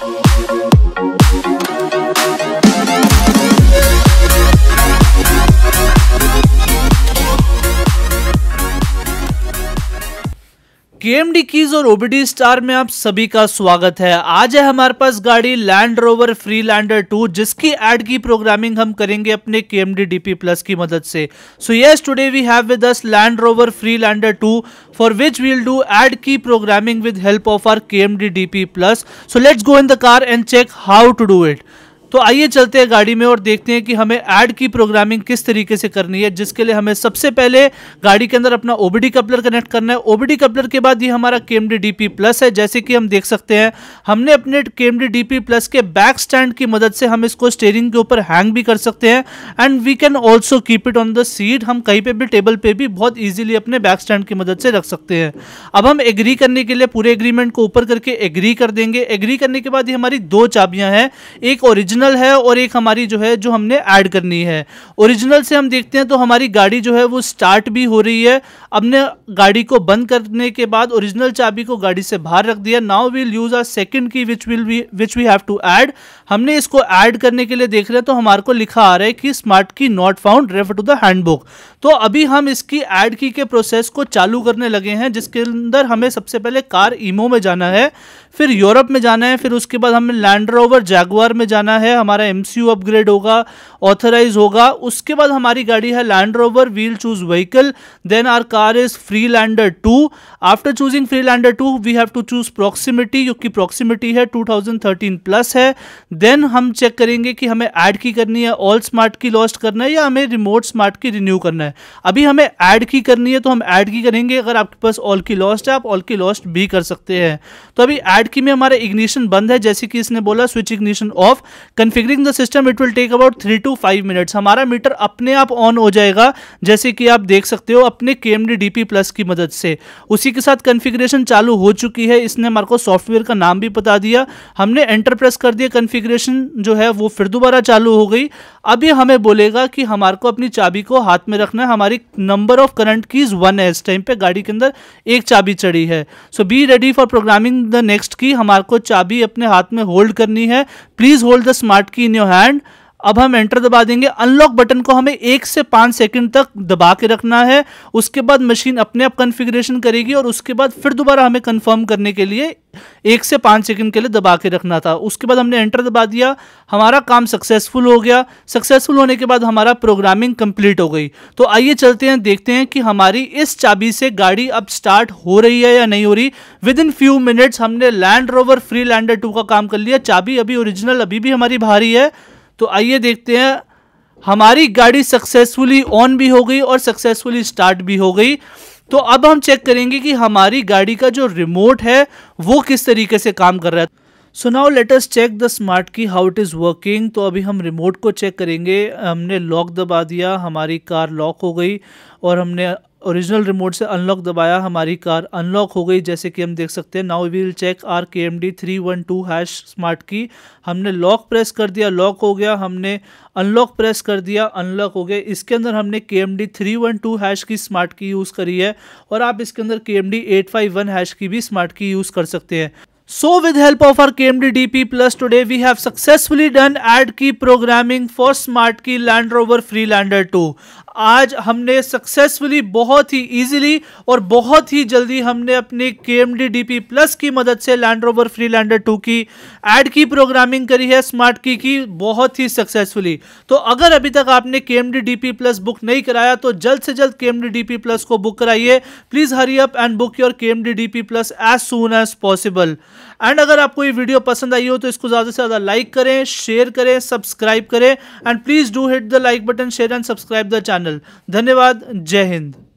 Thank you. D keys और OBD star में आप सभी का स्वागत है आज है हमारे पास गाड़ी Land Rover Freelander two जिसकी एड की प्रोग्रामिंग हम करेंगे अपने डी पी प्लस की मदद से so yes today we have with us Land Rover Freelander two for which we'll do add key programming with help of our D P plus so let's go in the car and check how to do it तो आइए चलते हैं गाड़ी में और देखते हैं कि हमें ऐड की प्रोग्रामिंग किस तरीके से करनी है जिसके लिए हमें सबसे पहले गाड़ी के अंदर अपना ओबीडी कपलर कनेक्ट करना है ओबीडी कपलर के बाद ये हमारा के डीपी प्लस है जैसे कि हम देख सकते हैं हमने अपने के डीपी प्लस के बैक स्टैंड की मदद से हम इसको स्टेयरिंग के ऊपर हैंग भी कर सकते हैं and we can also keep it on the seat हम कहीं पर भी टेबल पर भी बहुत ईजिली अपने बैक स्टैंड की मदद से रख सकते हैं अब हम एग्री करने के लिए पूरे एग्रीमेंट को ऊपर करके एग्री कर देंगे एग्री करने के बाद ये हमारी दो चाबियां हैं एक ओरिजिनल ओरिजिनल है और एक हमारी जो है जो हमने ऐड करनी है ओरिजिनल से हम देखते हैं तो हमारी गाड़ी जो है वो स्टार्ट भी हो रही है हमने गाड़ी को बंद करने के बाद ओरिजिनल चाबी को गाड़ी से बाहर रख दिया now will use our second key which will we which we have to add हमने इसको ऐड करने के लिए देख रहे हैं तो हमारे को लिखा आ रहा है कि smart key not found refer to the handbook तो अभी हम इसकी ऐड की के प्रोसेस को चालू करने लगे हैं जिसके अंदर हमें सबसे पहले कार ईमो में जाना है फिर यूरोप में जाना है फिर उसके बाद हमें लैंड रोवर जैगुआर में जाना है हमारा एम अपग्रेड होगा ऑथराइज होगा उसके बाद हमारी गाड़ी है Land Rover we'll choose vehicle then our car is Freelander two after choosing Freelander two we have to choose proximity क्योंकि प्रॉक्सिमिटी है 2013 प्लस है देन हम चेक करेंगे कि हमें ऐड की करनी है ऑल स्मार्ट की लॉस्ट करना है या हमें रिमोट स्मार्ट की रिन्यू करना है अभी हमें ऐड की करनी है तो हम ऐड की करेंगे अगर आपके पास ऑल की लॉस्ट है आप ऑल की लॉस्ट भी कर सकते हैं तो अभी ऐड की में हमारा इग्निशन बंद है जैसे कि इसने बोला switch ignition off configuring the system it will take about three to five minutes हमारा मीटर अपने आप ऑन हो जाएगा जैसे कि आप देख सकते हो अपने के एम प्लस की मदद से उसी के साथ कन्फिग्रेशन चालू हो चुकी है इसने हमारे को सॉफ्टवेयर का नाम भी बता दिया हमने एंटर प्रेस कर दिया कन्फिग्रेशन जो है वो फिर दोबारा चालू हो गई अभी हमें बोलेगा कि हमारे को अपनी चाबी को हाथ में रखना है हमारी number of current keys one है इस टाइम पे गाड़ी के अंदर एक चाबी चढ़ी है so be ready for programming the next next key हमारे को चाबी अपने हाथ में होल्ड करनी है प्लीज होल्ड द स्मार्ट की इन योर हैंड अब हम एंटर दबा देंगे अनलॉक बटन को हमें एक से पाँच सेकंड तक दबा के रखना है उसके बाद मशीन अपने आप कॉन्फ़िगरेशन करेगी और उसके बाद फिर दोबारा हमें कंफर्म करने के लिए एक से पाँच सेकंड के लिए दबा के रखना था उसके बाद हमने एंटर दबा दिया हमारा काम सक्सेसफुल हो गया सक्सेसफुल होने के बाद हमारा प्रोग्रामिंग कंप्लीट हो गई तो आइए चलते हैं देखते हैं कि हमारी इस चाबी से गाड़ी अब स्टार्ट हो रही है या नहीं हो रही विद इन फ्यू मिनट्स हमने Land Rover Freelander two का काम कर लिया चाबी अभी ओरिजिनल अभी भी हमारी भारी है तो आइए देखते हैं हमारी गाड़ी सक्सेसफुली ऑन भी हो गई और सक्सेसफुली स्टार्ट भी हो गई तो अब हम चेक करेंगे कि हमारी गाड़ी का जो रिमोट है वो किस तरीके से काम कर रहा है so now let us check the smart key how it is working तो अभी हम रिमोट को चेक करेंगे हमने लॉक दबा दिया हमारी कार लॉक हो गई और हमने ओरिजिनल रिमोट से अनलॉक दबाया हमारी कार अनलॉक हो गई जैसे कि हम देख सकते हैं now will check our K M D three one two hash smart key हमने लॉक प्रेस कर दिया लॉक हो गया हमने अनलॉक प्रेस कर दिया अनलॉक हो गया इसके अंदर हमने K M D three one two hash की स्मार्ट की यूज़ करी है और आप इसके अंदर K M D eight five one hash की भी स्मार्ट की यूज़ कर सकते हैं so with help of our K M D D P plus today we have successfully done add key programming for smart key Land Rover Freelander two आज हमने successfully बहुत ही easily और बहुत ही जल्दी हमने अपने K M D D P plus की मदद से Land Rover Freelander two की एड की प्रोग्रामिंग करी है स्मार्ट की की बहुत ही सक्सेसफुली तो अगर अभी तक आपने K M D D P plus book नहीं कराया तो जल्द से जल्द K M D D P plus को बुक कराइए please hurry up and book your K M D D P plus as soon as possible and अगर आपको ये वीडियो पसंद आई हो तो इसको ज़्यादा से ज़्यादा लाइक करें शेयर करें सब्सक्राइब करें and please do hit the like button share and subscribe the channel channel धन्यवाद जय हिंद